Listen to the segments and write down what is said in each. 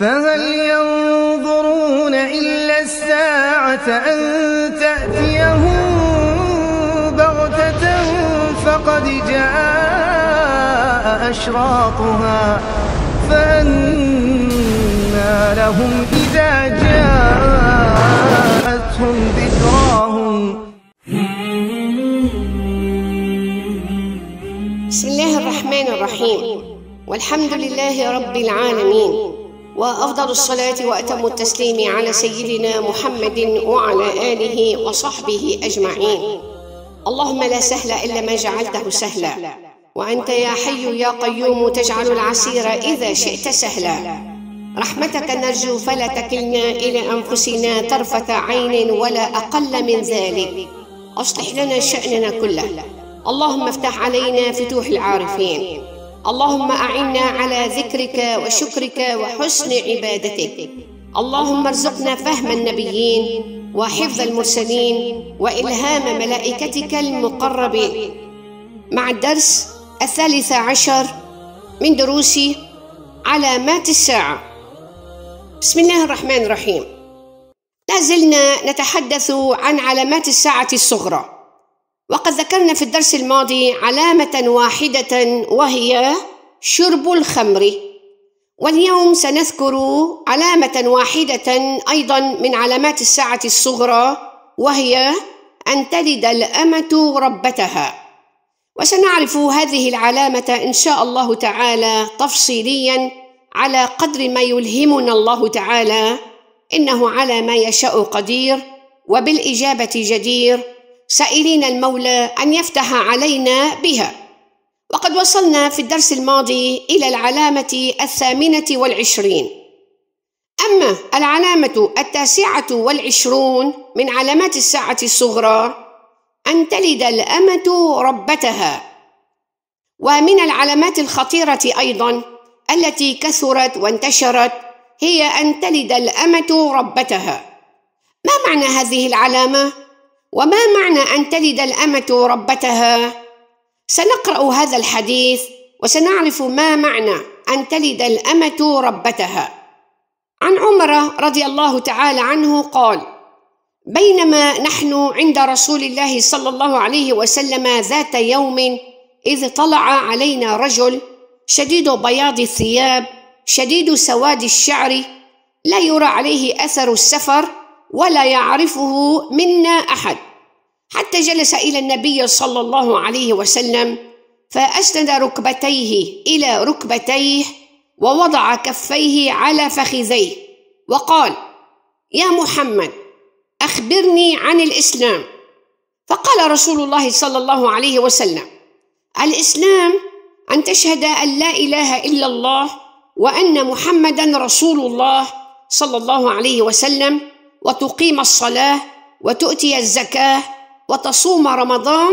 فهل ينظرون إلا الساعة أن تأتيهم بغتة فقد جاء أشراطها فأنا لهم إذا جاءتهم ذكراهم بسم الله الرحمن الرحيم والحمد لله رب العالمين وأفضل الصلاة وأتم التسليم على سيدنا محمد وعلى آله وصحبه أجمعين اللهم لا سهل إلا ما جعلته سهلا وأنت يا حي يا قيوم تجعل العسير إذا شئت سهلا رحمتك نرجو فلا تكلنا إلى أنفسنا طرفة عين ولا أقل من ذلك أصلح لنا شأننا كله اللهم افتح علينا فتوح العارفين اللهم أعنا على ذكرك وشكرك وحسن عبادتك اللهم ارزقنا فهم النبيين وحفظ المرسلين وإلهام ملائكتك المقربين مع الدرس الثالث عشر من دروس علامات الساعة بسم الله الرحمن الرحيم لازلنا نتحدث عن علامات الساعة الصغرى وقد ذكرنا في الدرس الماضي علامة واحدة وهي شرب الخمر واليوم سنذكر علامة واحدة أيضا من علامات الساعة الصغرى وهي أن تلد الأمة ربتها وسنعرف هذه العلامة إن شاء الله تعالى تفصيليا على قدر ما يلهمنا الله تعالى إنه على ما يشاء قدير وبالإجابة جدير سائلين المولى أن يفتح علينا بها وقد وصلنا في الدرس الماضي إلى العلامة الثامنة والعشرين أما العلامة التاسعة والعشرون من علامات الساعة الصغرى أن تلد الأمة ربتها ومن العلامات الخطيرة أيضا التي كثرت وانتشرت هي أن تلد الأمة ربتها ما معنى هذه العلامة؟ وما معنى ان تلد الامه ربتها سنقرا هذا الحديث وسنعرف ما معنى ان تلد الامه ربتها عن عمر رضي الله تعالى عنه قال بينما نحن عند رسول الله صلى الله عليه وسلم ذات يوم اذ طلع علينا رجل شديد بياض الثياب شديد سواد الشعر لا يرى عليه اثر السفر ولا يعرفه منا احد حتى جلس الى النبي صلى الله عليه وسلم فاسند ركبتيه الى ركبتيه ووضع كفيه على فخذيه وقال يا محمد اخبرني عن الاسلام فقال رسول الله صلى الله عليه وسلم الاسلام ان تشهد ان لا اله الا الله وان محمدا رسول الله صلى الله عليه وسلم وتقيم الصلاة وتؤتي الزكاة وتصوم رمضان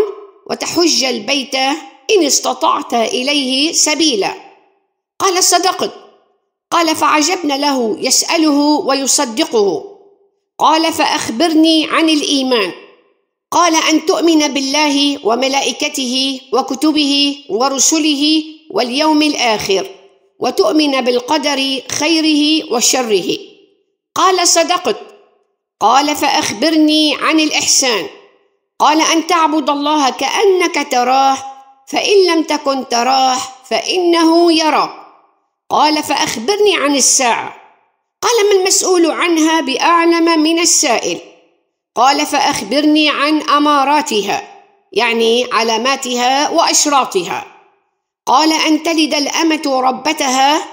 وتحج البيت إن استطعت إليه سبيلا قال صدقت قال فعجبنا له يسأله ويصدقه قال فأخبرني عن الإيمان قال أن تؤمن بالله وملائكته وكتبه ورسله واليوم الآخر وتؤمن بالقدر خيره وشره قال صدقت قال فأخبرني عن الإحسان قال أن تعبد الله كأنك تراه فإن لم تكن تراه فإنه يراك قال فأخبرني عن الساعة قال ما المسؤول عنها بأعلم من السائل قال فأخبرني عن أماراتها يعني علاماتها وأشراطها قال أن تلد الأمة ربتها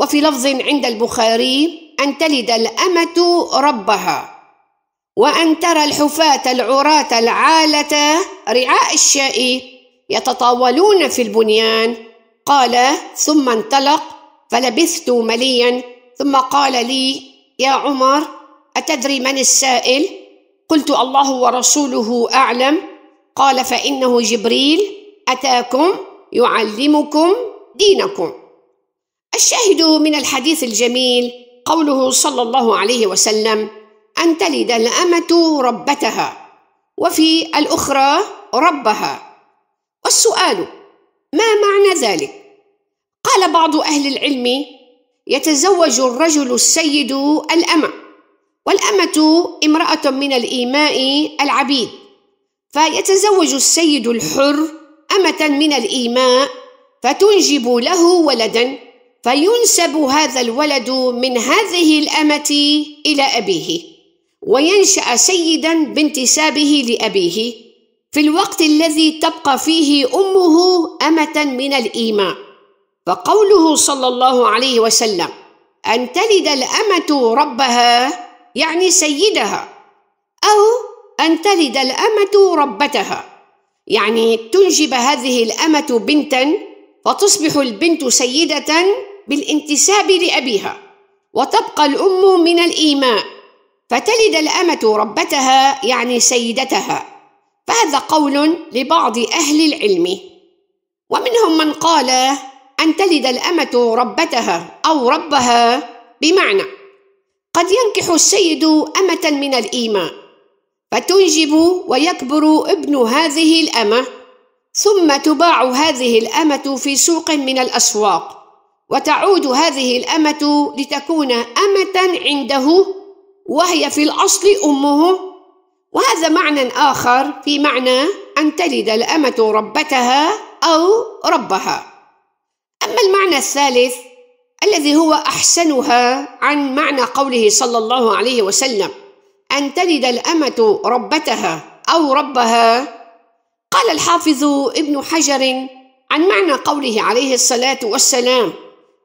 وفي لفظ عند البخاري أن تلد الأمة ربها وأن ترى الحفاة العراة العالة رعاء الشاء يتطاولون في البنيان قال ثم انطلق فلبثت مليا ثم قال لي يا عمر أتدري من السائل؟ قلت الله ورسوله أعلم قال فإنه جبريل أتاكم يعلمكم دينكم الشاهد من الحديث الجميل قوله صلى الله عليه وسلم أن تلد الأمة ربتها وفي الأخرى ربها والسؤال ما معنى ذلك؟ قال بعض أهل العلم يتزوج الرجل السيد الأمة والأمة امرأة من الإيماء العبيد فيتزوج السيد الحر أمة من الإيماء فتنجب له ولدا فينسب هذا الولد من هذه الأمة إلى أبيه وينشأ سيدا بانتسابه لأبيه في الوقت الذي تبقى فيه أمه أمة من الإيمان فقوله صلى الله عليه وسلم أن تلد الأمة ربها يعني سيدها أو أن تلد الأمة ربتها يعني تنجب هذه الأمة بنتا فتصبح البنت سيدة بالانتساب لأبيها وتبقى الأم من الإيمان فتلد الأمة ربتها يعني سيدتها فهذا قول لبعض أهل العلم ومنهم من قال أن تلد الأمة ربتها أو ربها بمعنى قد ينكح السيد أمة من الإيماء فتنجب ويكبر ابن هذه الأمة ثم تباع هذه الأمة في سوق من الأسواق وتعود هذه الأمة لتكون أمة عنده وهي في الأصل أمه وهذا معنى آخر في معنى أن تلد الأمة ربتها أو ربها أما المعنى الثالث الذي هو أحسنها عن معنى قوله صلى الله عليه وسلم أن تلد الأمة ربتها أو ربها قال الحافظ ابن حجر عن معنى قوله عليه الصلاة والسلام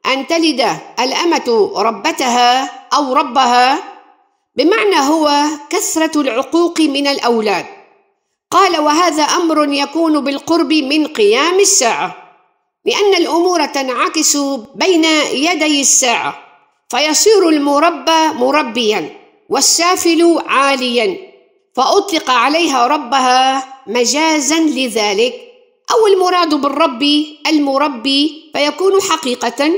أن تلد الأمة ربتها أو ربها بمعنى هو كثرة العقوق من الأولاد قال وهذا أمر يكون بالقرب من قيام الساعة لأن الأمور تنعكس بين يدي الساعة فيصير المربى مربيا والسافل عاليا فأطلق عليها ربها مجازا لذلك أو المراد بالرب المربي فيكون حقيقة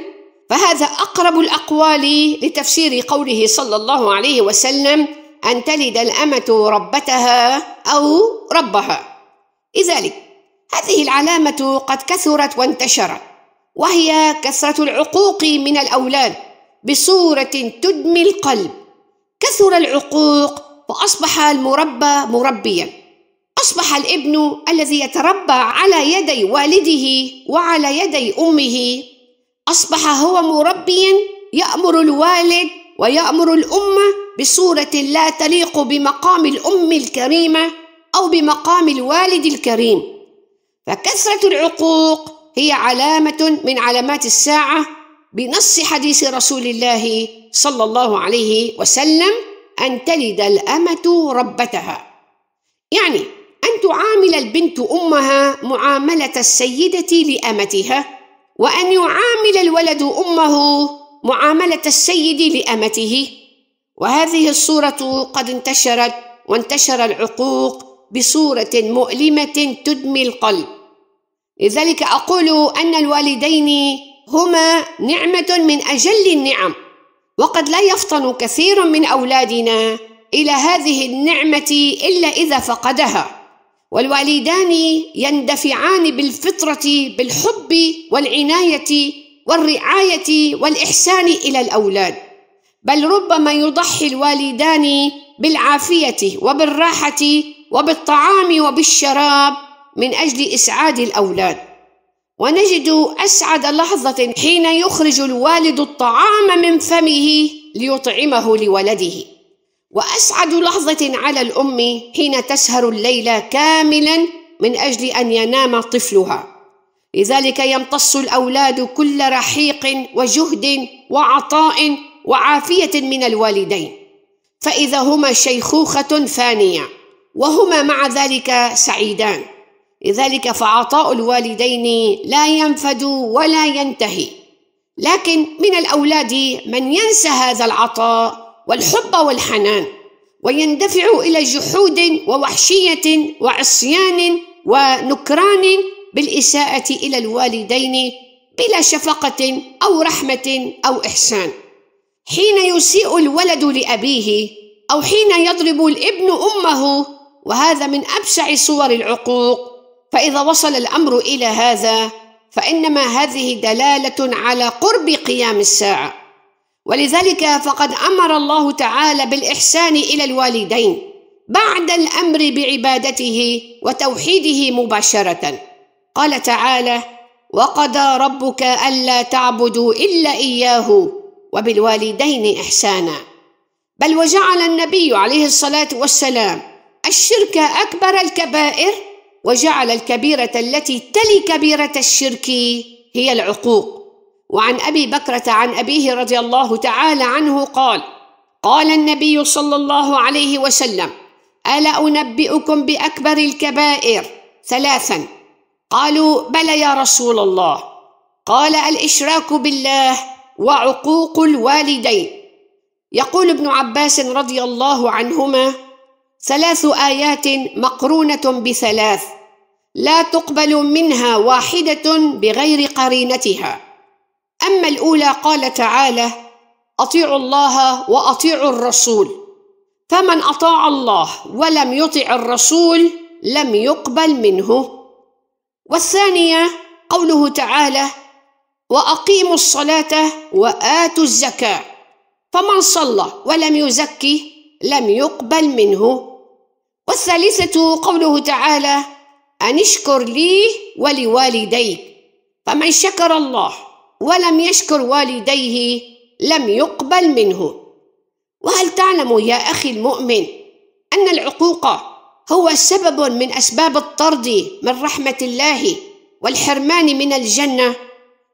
فهذا أقرب الأقوال لتفسير قوله صلى الله عليه وسلم أن تلد الأمة ربتها أو ربها لذلك هذه العلامة قد كثرت وانتشرت وهي كثرة العقوق من الأولاد بصورة تدمي القلب كثر العقوق فأصبح المربى مربيا أصبح الابن الذي يتربى على يدي والده وعلى يدي أمه أصبح هو مربيا يأمر الوالد ويأمر الأمة بصورة لا تليق بمقام الأم الكريمة أو بمقام الوالد الكريم فكثرة العقوق هي علامة من علامات الساعة بنص حديث رسول الله صلى الله عليه وسلم أن تلد الأمة ربتها يعني أن تعامل البنت أمها معاملة السيدة لأمتها وأن يعامل الولد أمه معاملة السيد لأمته وهذه الصورة قد انتشرت وانتشر العقوق بصورة مؤلمة تدمي القلب لذلك أقول أن الوالدين هما نعمة من أجل النعم وقد لا يفطن كثير من أولادنا إلى هذه النعمة إلا إذا فقدها والوالدان يندفعان بالفطرة بالحب والعناية والرعاية والإحسان إلى الأولاد بل ربما يضحي الوالدان بالعافية وبالراحة وبالطعام وبالشراب من أجل إسعاد الأولاد ونجد أسعد لحظة حين يخرج الوالد الطعام من فمه ليطعمه لولده وأسعد لحظة على الأم حين تسهر الليل كاملا من أجل أن ينام طفلها لذلك يمتص الأولاد كل رحيق وجهد وعطاء وعافية من الوالدين فإذا هما شيخوخة فانية وهما مع ذلك سعيدان لذلك فعطاء الوالدين لا ينفد ولا ينتهي لكن من الأولاد من ينسى هذا العطاء والحب والحنان ويندفع الى جحود ووحشيه وعصيان ونكران بالاساءه الى الوالدين بلا شفقه او رحمه او احسان حين يسيء الولد لابيه او حين يضرب الابن امه وهذا من ابشع صور العقوق فاذا وصل الامر الى هذا فانما هذه دلاله على قرب قيام الساعه ولذلك فقد امر الله تعالى بالاحسان الى الوالدين بعد الامر بعبادته وتوحيده مباشره قال تعالى وقضى ربك الا تعبدوا الا اياه وبالوالدين احسانا بل وجعل النبي عليه الصلاه والسلام الشرك اكبر الكبائر وجعل الكبيره التي تلي كبيره الشرك هي العقوق وعن أبي بكرة عن أبيه رضي الله تعالى عنه قال قال النبي صلى الله عليه وسلم ألا أنبئكم بأكبر الكبائر ثلاثا قالوا بلى يا رسول الله قال الإشراك بالله وعقوق الوالدين يقول ابن عباس رضي الله عنهما ثلاث ايات مقرونه بثلاث لا تقبل منها واحده بغير قرينتها اما الاولى قال تعالى اطيعوا الله واطيعوا الرسول فمن اطاع الله ولم يطع الرسول لم يقبل منه والثانيه قوله تعالى واقيموا الصلاه واتوا الزكاه فمن صلى ولم يزكي لم يقبل منه والثالثه قوله تعالى ان اشكر لي ولوالديك فمن شكر الله ولم يشكر والديه لم يقبل منه وهل تعلم يا اخي المؤمن ان العقوق هو سبب من اسباب الطرد من رحمه الله والحرمان من الجنه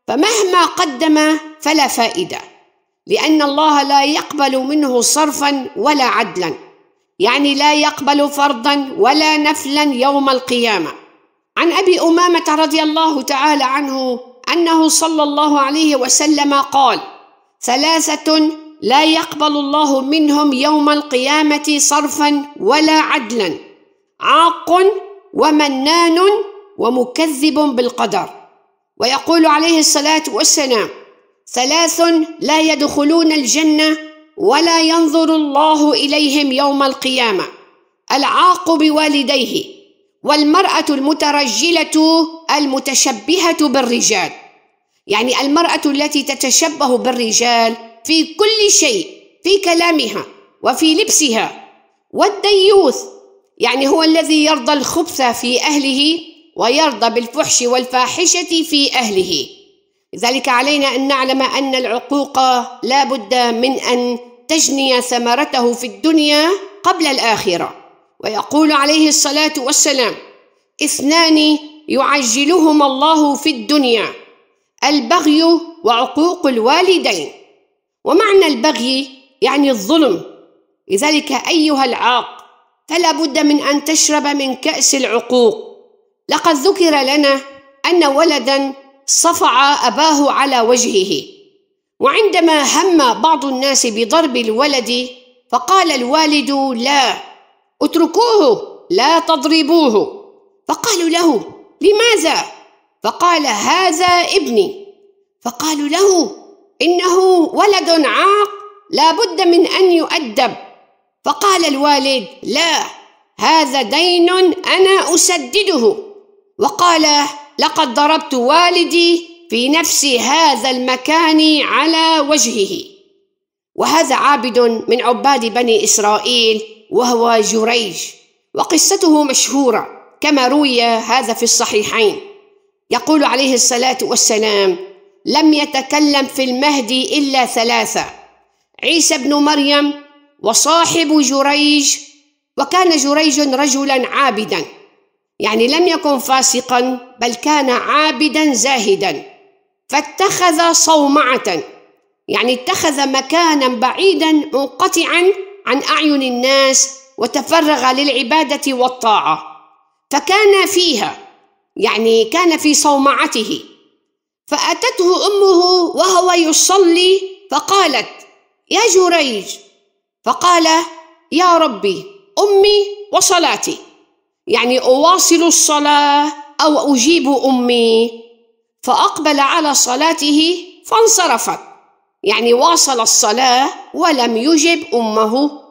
فمهما قدم فلا فائده لان الله لا يقبل منه صرفا ولا عدلا يعني لا يقبل فرضا ولا نفلا يوم القيامه عن ابي امامه رضي الله تعالى عنه أنه صلى الله عليه وسلم قال ثلاثة لا يقبل الله منهم يوم القيامة صرفا ولا عدلا عاق ومنان ومكذب بالقدر ويقول عليه الصلاة والسلام ثلاث لا يدخلون الجنة ولا ينظر الله إليهم يوم القيامة العاق بوالديه والمرأة المترجلة المتشبهة بالرجال يعني المرأة التي تتشبه بالرجال في كل شيء في كلامها وفي لبسها والديوث يعني هو الذي يرضى الخبث في أهله ويرضى بالفحش والفاحشة في أهله لذلك علينا أن نعلم أن العقوق لا بد من أن تجني ثمرته في الدنيا قبل الآخرة ويقول عليه الصلاة والسلام اثنان يعجلهما الله في الدنيا البغي وعقوق الوالدين ومعنى البغي يعني الظلم لذلك أيها العاق فلا بد من أن تشرب من كأس العقوق لقد ذكر لنا أن ولدا صفع أباه على وجهه وعندما هم بعض الناس بضرب الولد فقال الوالد لا اتركوه لا تضربوه فقالوا له لماذا فقال هذا ابني فقالوا له انه ولد عاق لا بد من ان يؤدب فقال الوالد لا هذا دين انا اسدده وقال لقد ضربت والدي في نفس هذا المكان على وجهه وهذا عابد من عباد بني اسرائيل وهو جريج وقصته مشهوره كما روي هذا في الصحيحين يقول عليه الصلاة والسلام لم يتكلم في المهدي إلا ثلاثة عيسى بن مريم وصاحب جريج وكان جريج رجلا عابدا يعني لم يكن فاسقا بل كان عابدا زاهدا فاتخذ صومعة يعني اتخذ مكانا بعيدا منقطعا عن أعين الناس وتفرغ للعبادة والطاعة فكان فيها يعني كان في صومعته فأتته أمه وهو يصلي فقالت يا جريج فقال يا ربي أمي وصلاتي يعني أواصل الصلاة أو أجيب أمي فأقبل على صلاته فانصرفت يعني واصل الصلاة ولم يجب أمه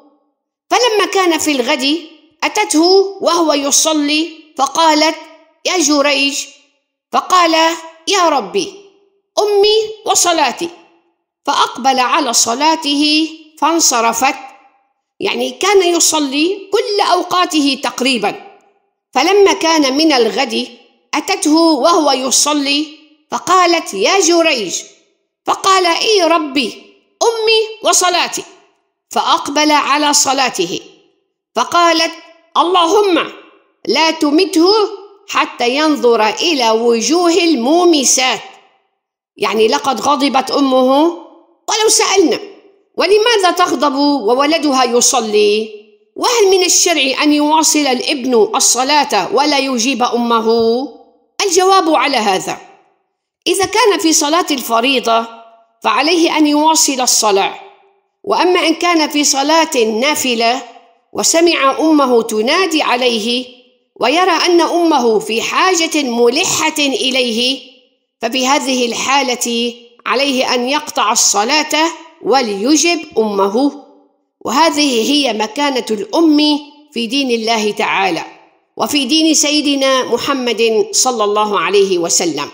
فلما كان في الغد أتته وهو يصلي فقالت يا جريج فقال يا ربي أمي وصلاتي فأقبل على صلاته فانصرفت يعني كان يصلي كل أوقاته تقريبا فلما كان من الغد أتته وهو يصلي فقالت يا جريج فقال إي ربي أمي وصلاتي فأقبل على صلاته فقالت اللهم لا تمته حتى ينظر إلى وجوه المومسات يعني لقد غضبت أمه ولو سألنا ولماذا تغضب وولدها يصلي وهل من الشرع أن يواصل الابن الصلاة ولا يجيب أمه الجواب على هذا إذا كان في صلاة الفريضة فعليه أن يواصل الصلاة وأما إن كان في صلاة نافلة وسمع امه تنادي عليه ويرى ان امه في حاجه ملحه اليه ففي هذه الحاله عليه ان يقطع الصلاه وليجب امه وهذه هي مكانه الام في دين الله تعالى وفي دين سيدنا محمد صلى الله عليه وسلم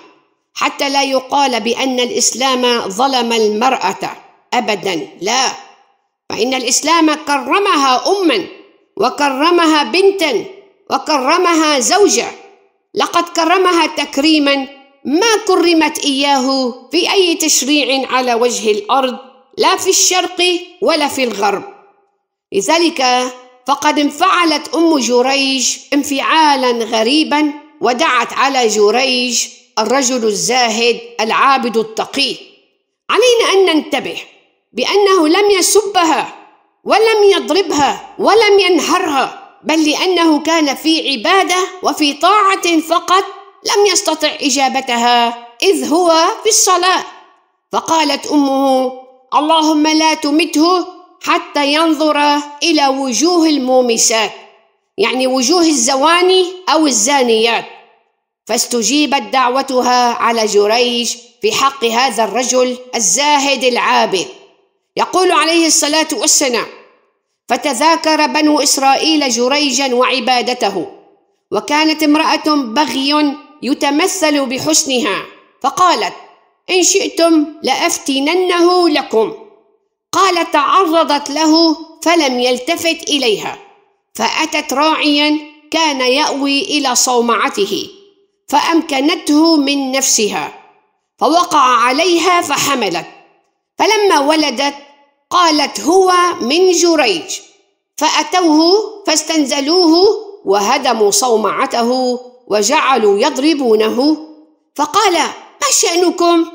حتى لا يقال بان الاسلام ظلم المراه ابدا لا فإن الإسلام كرمها أما وكرمها بنتا وكرمها زوجة لقد كرمها تكريما ما كرمت إياه في أي تشريع على وجه الأرض لا في الشرق ولا في الغرب لذلك فقد انفعلت أم جريج انفعالا غريبا ودعت على جريج الرجل الزاهد العابد التقي علينا أن ننتبه بأنه لم يسبها ولم يضربها ولم ينهرها بل لأنه كان في عبادة وفي طاعة فقط لم يستطع إجابتها إذ هو في الصلاة فقالت أمه اللهم لا تمته حتى ينظر إلى وجوه المومسات يعني وجوه الزواني أو الزانيات فاستجيبت دعوتها على جريج في حق هذا الرجل الزاهد العابد يقول عليه الصلاة والسلام فتذاكر بنو إسرائيل جريجا وعبادته وكانت امرأة بغي يتمثل بحسنها فقالت إن شئتم لأفتننه لكم قال تعرضت له فلم يلتفت إليها فأتت راعيا كان يأوي إلى صومعته فأمكنته من نفسها فوقع عليها فحملت فلما ولدت قالت هو من جريج فأتوه فاستنزلوه وهدموا صومعته وجعلوا يضربونه فقال ما شأنكم؟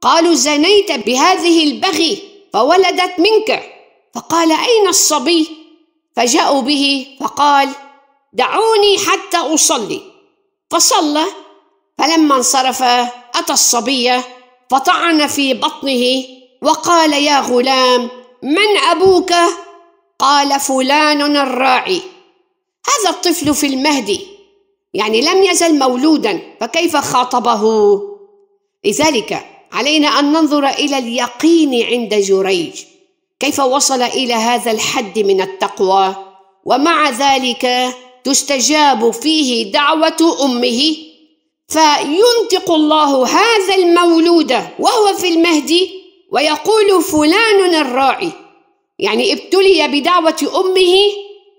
قالوا زنيت بهذه البغي فولدت منك فقال أين الصبي؟ فجاءوا به فقال دعوني حتى أصلي فصلى فلما انصرف أتى الصبي فطعن في بطنه وقال يا غلام من أبوك؟ قال فلان الراعي هذا الطفل في المهد يعني لم يزل مولودا فكيف خاطبه لذلك علينا أن ننظر إلى اليقين عند جريج كيف وصل إلى هذا الحد من التقوى ومع ذلك تستجاب فيه دعوة أمه فينطق الله هذا المولود وهو في المهد ويقول فلان الراعي يعني ابتلي بدعوة أمه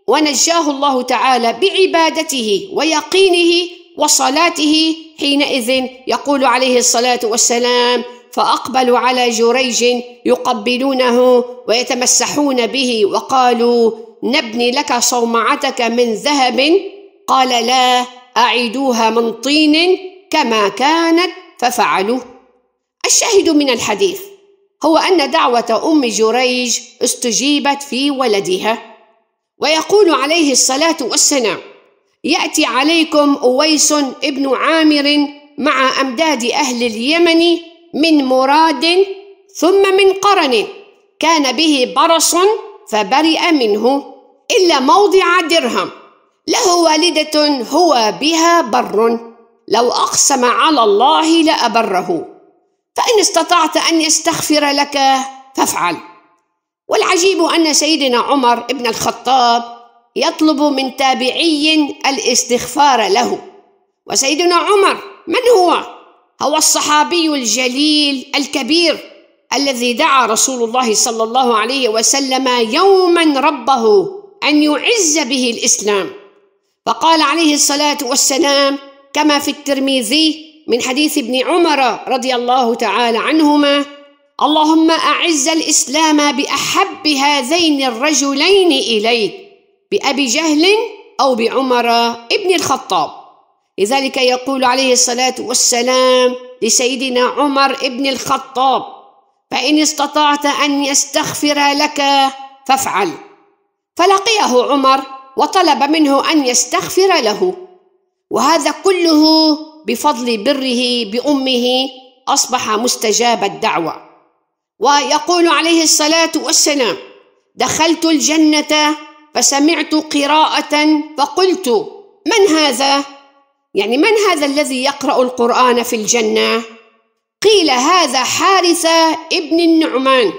ونجاه الله تعالى بعبادته ويقينه وصلاته حينئذ يقول عليه الصلاة والسلام فأقبلوا على جريج يقبلونه ويتمسحون به وقالوا نبني لك صومعتك من ذهب قال لا أعيدوها من طين كما كانت ففعلوا الشاهد من الحديث هو أن دعوة أم جريج استجيبت في ولدها ويقول عليه الصلاة والسلام يأتي عليكم أويس ابن عامر مع أمداد أهل اليمن من مراد ثم من قرن كان به برص فبرئ منه إلا موضع درهم له والدة هو بها بر لو أقسم على الله لأبره فإن استطعت أن يستغفر لك فافعل والعجيب أن سيدنا عمر بن الخطاب يطلب من تابعي الاستغفار له وسيدنا عمر من هو؟ هو الصحابي الجليل الكبير الذي دعا رسول الله صلى الله عليه وسلم يوما ربه أن يعز به الإسلام فقال عليه الصلاة والسلام كما في الترمذي من حديث ابن عمر رضي الله تعالى عنهما اللهم أعز الإسلام بأحب هذين الرجلين إليك بأبي جهل أو بعمر ابن الخطاب لذلك يقول عليه الصلاة والسلام لسيدنا عمر ابن الخطاب فإن استطعت أن يستغفر لك فافعل فلقيه عمر وطلب منه أن يستغفر له وهذا كله بفضل بره بامه اصبح مستجاب الدعوه ويقول عليه الصلاه والسلام دخلت الجنه فسمعت قراءه فقلت من هذا يعني من هذا الذي يقرا القران في الجنه قيل هذا حارثه ابن النعمان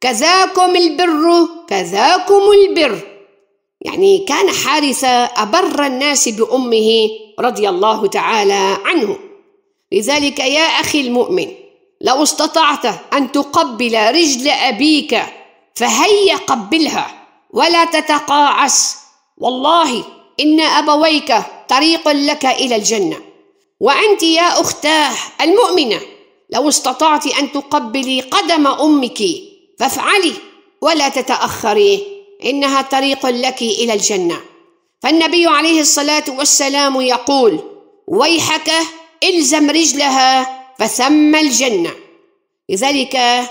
كذاكم البر كذاكم البر يعني كان حارثة أبر الناس بأمه رضي الله تعالى عنه لذلك يا أخي المؤمن لو استطعت أن تقبل رجل أبيك فهيا قبلها ولا تتقاعس والله إن أبويك طريق لك إلى الجنة وأنت يا أختاه المؤمنة لو استطعت أن تقبلي قدم أمك فافعلي ولا تتأخري إنها طريق لك إلى الجنة فالنبي عليه الصلاة والسلام يقول ويحك إلزم رجلها فثم الجنة لذلك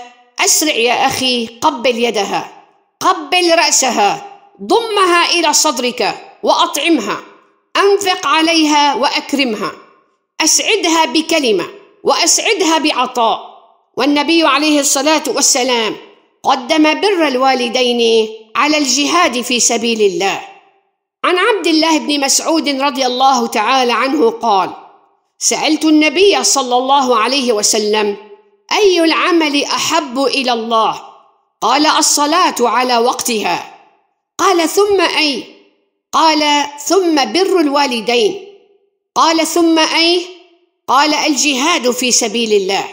أسرع يا أخي قبل يدها قبل رأسها ضمها إلى صدرك وأطعمها أنفق عليها وأكرمها أسعدها بكلمة وأسعدها بعطاء والنبي عليه الصلاة والسلام قدم بر الوالدين على الجهاد في سبيل الله عن عبد الله بن مسعود رضي الله تعالى عنه قال سالت النبي صلى الله عليه وسلم اي العمل احب الى الله قال الصلاه على وقتها قال ثم اي قال ثم بر الوالدين قال ثم اي قال الجهاد في سبيل الله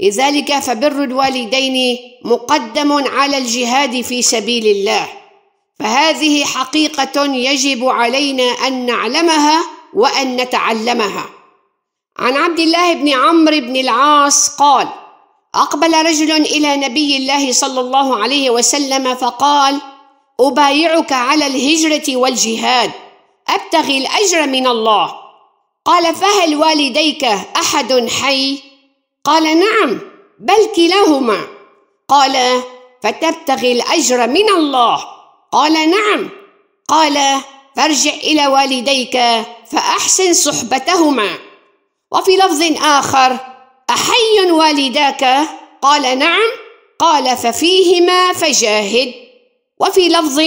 لذلك فبر الوالدين مقدم على الجهاد في سبيل الله فهذه حقيقة يجب علينا أن نعلمها وأن نتعلمها عن عبد الله بن عمرو بن العاص قال أقبل رجل إلى نبي الله صلى الله عليه وسلم فقال أبايعك على الهجرة والجهاد أبتغي الأجر من الله قال فهل والديك أحد حي؟ قال نعم بل كلاهما قال فتبتغي الاجر من الله قال نعم قال فارجع الى والديك فاحسن صحبتهما وفي لفظ اخر احي والداك قال نعم قال ففيهما فجاهد وفي لفظ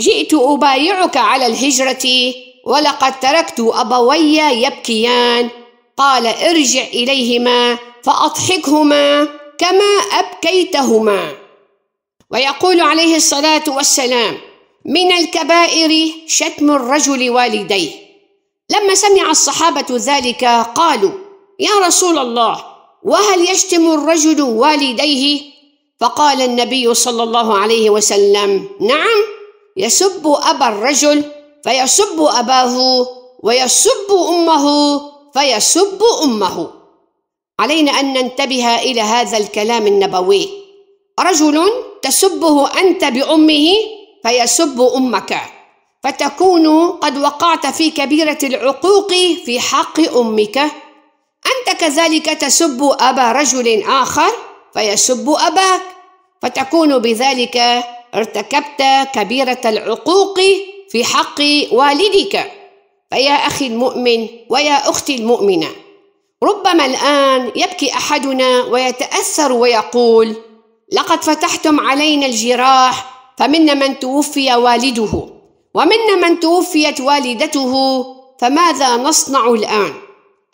جئت ابايعك على الهجره ولقد تركت ابوي يبكيان قال ارجع اليهما فأضحكهما كما أبكيتهما ويقول عليه الصلاة والسلام من الكبائر شتم الرجل والديه لما سمع الصحابة ذلك قالوا يا رسول الله وهل يشتم الرجل والديه فقال النبي صلى الله عليه وسلم نعم يسب أبا الرجل فيسب أباه ويسب أمه فيسب أمه علينا أن ننتبه إلى هذا الكلام النبوي رجل تسبه أنت بأمه فيسب أمك فتكون قد وقعت في كبيرة العقوق في حق أمك أنت كذلك تسب أبا رجل آخر فيسب أباك فتكون بذلك ارتكبت كبيرة العقوق في حق والدك فيا أخي المؤمن ويا أختي المؤمنة ربما الآن يبكي أحدنا ويتأثر ويقول: لقد فتحتم علينا الجراح فمنا من توفي والده، ومنا من توفيت والدته، فماذا نصنع الآن؟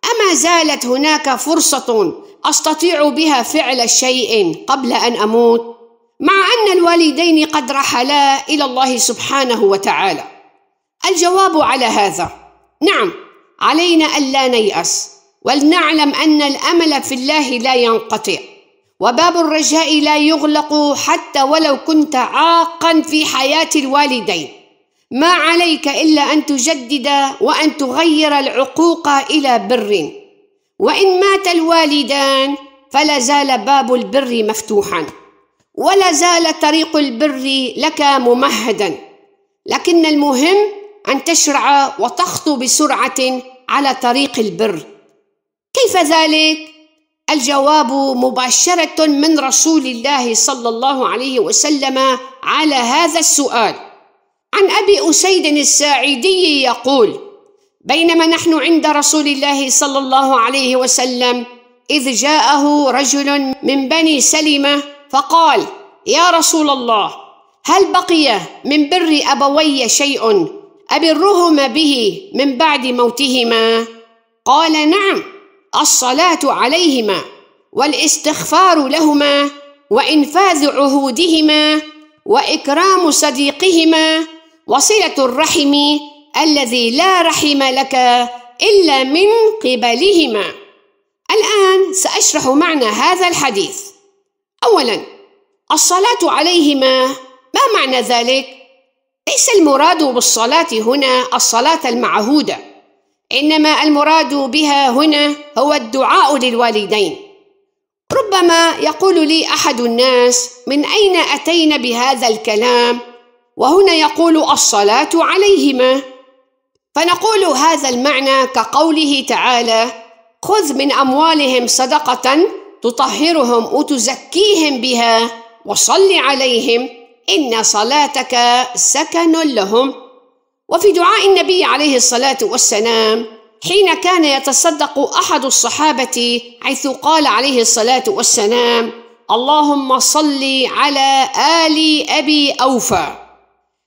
أما زالت هناك فرصة أستطيع بها فعل شيء قبل أن أموت؟ مع أن الوالدين قد رحلا إلى الله سبحانه وتعالى. الجواب على هذا: نعم، علينا ألا نيأس. ولنعلم أن الأمل في الله لا ينقطع وباب الرجاء لا يغلق حتى ولو كنت عاقا في حياة الوالدين ما عليك إلا أن تجدد وأن تغير العقوق إلى بر وإن مات الوالدان فلا زال باب البر مفتوحا ولا زال طريق البر لك ممهدا لكن المهم أن تشرع وتخطو بسرعة على طريق البر كيف ذلك؟ الجواب مباشرة من رسول الله صلى الله عليه وسلم على هذا السؤال. عن أبي أسيد الساعدي يقول: بينما نحن عند رسول الله صلى الله عليه وسلم إذ جاءه رجل من بني سلمة فقال: يا رسول الله هل بقي من بر أبوي شيء أبرهما به من بعد موتهما؟ قال: نعم. الصلاة عليهما والاستغفار لهما وإنفاذ عهودهما وإكرام صديقهما وصلة الرحم الذي لا رحم لك إلا من قبلهما الآن سأشرح معنى هذا الحديث أولا الصلاة عليهما ما معنى ذلك؟ ليس المراد بالصلاة هنا الصلاة المعهودة إنما المراد بها هنا هو الدعاء للوالدين ربما يقول لي أحد الناس من أين أتينا بهذا الكلام وهنا يقول الصلاة عليهما فنقول هذا المعنى كقوله تعالى خذ من أموالهم صدقة تطهرهم وتزكيهم بها وصل عليهم إن صلاتك سكن لهم وفي دعاء النبي عليه الصلاة والسلام حين كان يتصدق أحد الصحابة حيث قال عليه الصلاة والسلام اللهم صل على آل أبي أوفى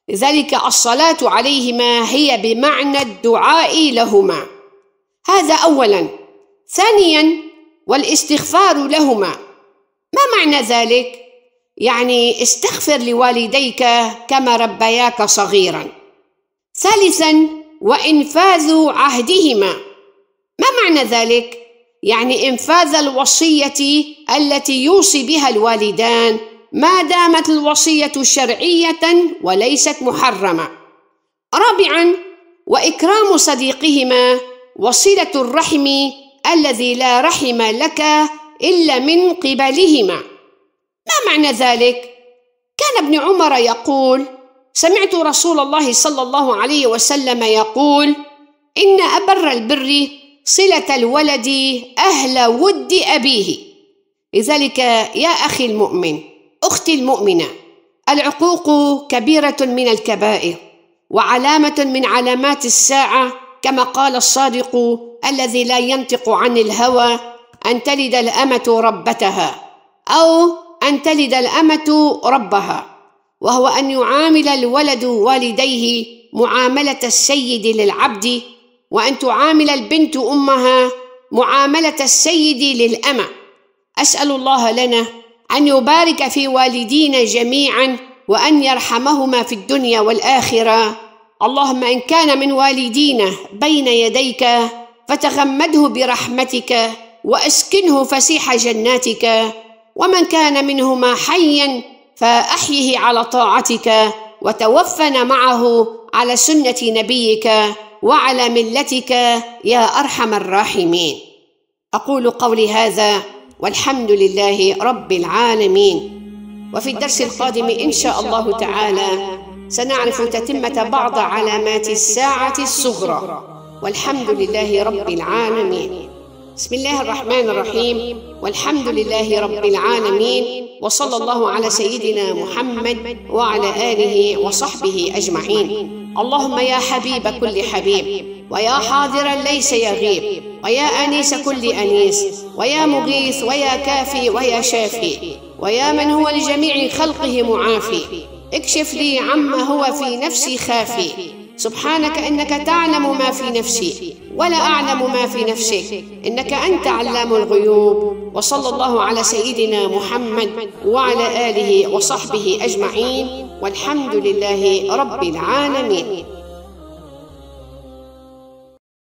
لذلك الصلاة عليهما هي بمعنى الدعاء لهما هذا أولا ثانيا والاستغفار لهما ما معنى ذلك؟ يعني استغفر لوالديك كما ربياك صغيراً ثالثا وإنفاذ عهدهما ما معنى ذلك؟ يعني إنفاذ الوصية التي يوصي بها الوالدان ما دامت الوصية شرعية وليست محرمة. رابعا وإكرام صديقهما وصلة الرحم الذي لا رحم لك إلا من قبلهما. ما معنى ذلك؟ كان ابن عمر يقول: سمعت رسول الله صلى الله عليه وسلم يقول ان ابر البر صله الولد اهل ود ابيه لذلك يا اخي المؤمن اختي المؤمنه العقوق كبيره من الكبائر وعلامه من علامات الساعه كما قال الصادق الذي لا ينطق عن الهوى ان تلد الامه ربتها او ان تلد الامه ربها وهو ان يعامل الولد والديه معامله السيد للعبد وان تعامل البنت امها معامله السيد للامه اسال الله لنا ان يبارك في والدينا جميعا وان يرحمهما في الدنيا والاخره اللهم ان كان من والدينا بين يديك فتغمده برحمتك واسكنه فسيح جناتك ومن كان منهما حيا فأحيه على طاعتك وتوفنا معه على سنة نبيك وعلى ملتك يا أرحم الراحمين أقول قولي هذا والحمد لله رب العالمين وفي الدرس القادم إن شاء الله تعالى سنعرف تتمة بعض علامات الساعة الصغرى والحمد لله رب العالمين بسم الله الرحمن الرحيم والحمد لله رب العالمين وصلى الله على سيدنا محمد وعلى آله وصحبه أجمعين اللهم يا حبيب كل حبيب ويا حاضرا ليس يغيب ويا أنيس كل أنيس ويا مغيث ويا كافي ويا شافي ويا من هو لجميع خلقه معافي اكشف لي عما هو في نفسي خافي سبحانك انك تعلم ما في نفسي ولا اعلم ما في نفسك انك انت علام الغيوب وصلى الله على سيدنا محمد وعلى اله وصحبه اجمعين والحمد لله رب العالمين